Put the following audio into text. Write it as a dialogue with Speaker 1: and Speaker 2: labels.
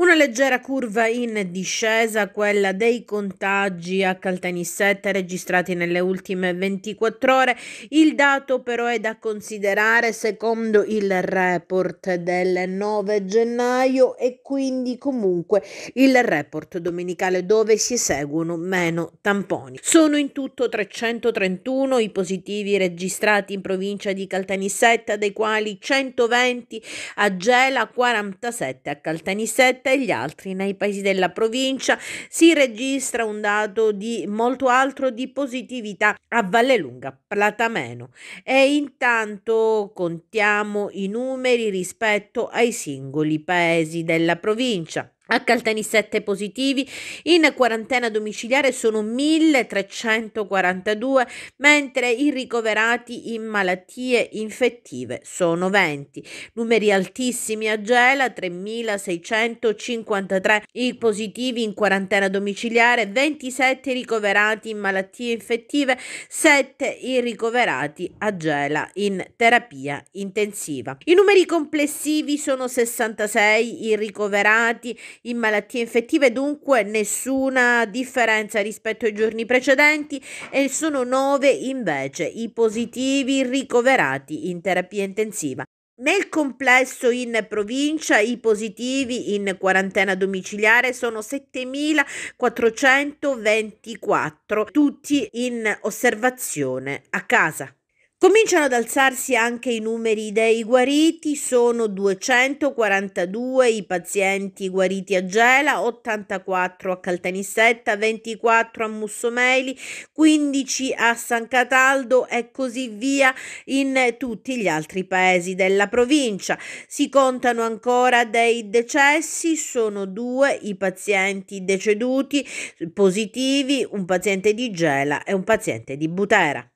Speaker 1: Una leggera curva in discesa, quella dei contagi a Caltanissetta registrati nelle ultime 24 ore. Il dato però è da considerare secondo il report del 9 gennaio e quindi comunque il report domenicale dove si eseguono meno tamponi. Sono in tutto 331 i positivi registrati in provincia di Caltanissetta, dei quali 120 a Gela, 47 a Caltanissetta rispetto agli altri. Nei paesi della provincia si registra un dato di molto altro di positività a Vallelunga, Platameno e intanto contiamo i numeri rispetto ai singoli paesi della provincia. H7 positivi, in quarantena domiciliare sono 1342, mentre i ricoverati in malattie infettive sono 20. Numeri altissimi a Gela, 3653 i positivi in quarantena domiciliare, 27 ricoverati in malattie infettive, 7 i ricoverati a Gela in terapia intensiva. I numeri complessivi sono 66 i ricoverati in malattie infettive, dunque nessuna differenza rispetto ai giorni precedenti e sono 9 invece i positivi ricoverati in terapia intensiva. Nel complesso in provincia i positivi in quarantena domiciliare sono 7.424, tutti in osservazione a casa. Cominciano ad alzarsi anche i numeri dei guariti, sono 242 i pazienti guariti a Gela, 84 a Caltanissetta, 24 a Mussomeli, 15 a San Cataldo e così via in tutti gli altri paesi della provincia. Si contano ancora dei decessi, sono due i pazienti deceduti positivi, un paziente di Gela e un paziente di Butera.